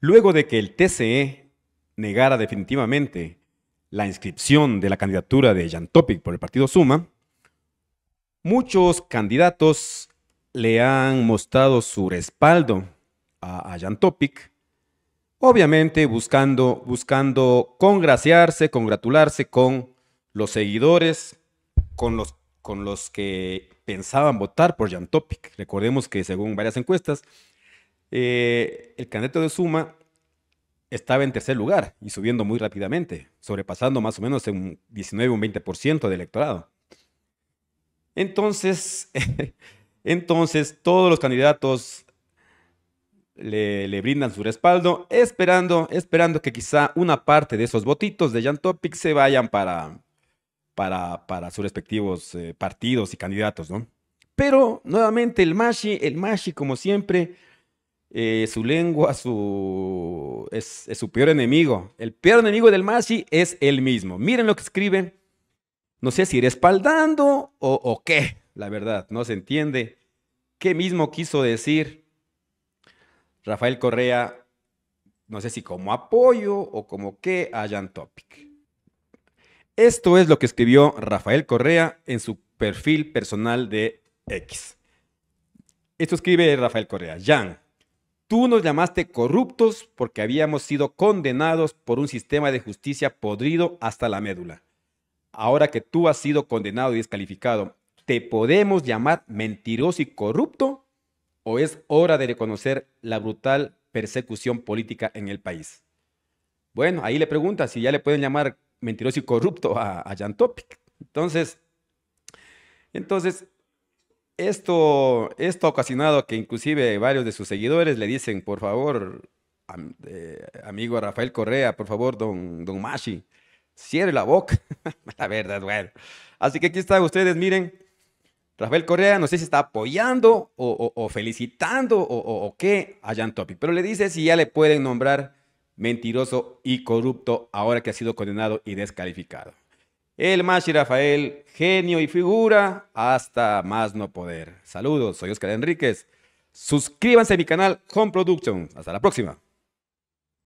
Luego de que el TCE negara definitivamente la inscripción de la candidatura de Jan Topic por el partido Suma, muchos candidatos le han mostrado su respaldo a, Topic, obviamente buscando, buscando congraciarse, congratularse con los seguidores, con los, con los que pensaban votar por Jan Topic. Recordemos que según varias encuestas, eh, el candidato de Suma estaba en tercer lugar y subiendo muy rápidamente, sobrepasando más o menos un 19 o un 20% del electorado. Entonces, entonces todos los candidatos le, brindan su respaldo, esperando, esperando que quizá una parte de esos votitos de Jan Topic se vayan para, para, para sus respectivos eh, partidos y candidatos, ¿no? Pero nuevamente el Mashi, el Mashi como siempre, eh, su lengua, su, es, su peor enemigo. El peor enemigo del Mashi es él mismo. Miren lo que escribe. No sé si ir espaldando o, o qué, la verdad, no se entiende. ¿Qué mismo quiso decir Rafael Correa? No sé si como apoyo o como qué a Jan Topic. Esto es lo que escribió Rafael Correa en su perfil personal de X. Esto escribe Rafael Correa. Jan, Tú nos llamaste corruptos porque habíamos sido condenados por un sistema de justicia podrido hasta la médula. Ahora que tú has sido condenado y descalificado, ¿te podemos llamar mentiroso y corrupto? ¿O es hora de reconocer la brutal persecución política en el país? Bueno, ahí le pregunta si ya le pueden llamar mentiroso y corrupto a, a Jan Topic. Entonces, entonces, esto, esto ha ocasionado que inclusive varios de sus seguidores le dicen, por favor, eh, amigo Rafael Correa, por favor, don, don Mashi, cierre la boca. la verdad, bueno. Así que aquí están ustedes, miren. Rafael Correa, no sé si está apoyando o, felicitando o, qué a Jan Topi, pero le dice si ya le pueden nombrar mentiroso y corrupto ahora que ha sido condenado y descalificado. El Mashi Rafael, genio y figura, hasta más no poder. Saludos, soy Oscar Enríquez. Suscríbanse a mi canal Home Production. Hasta la próxima.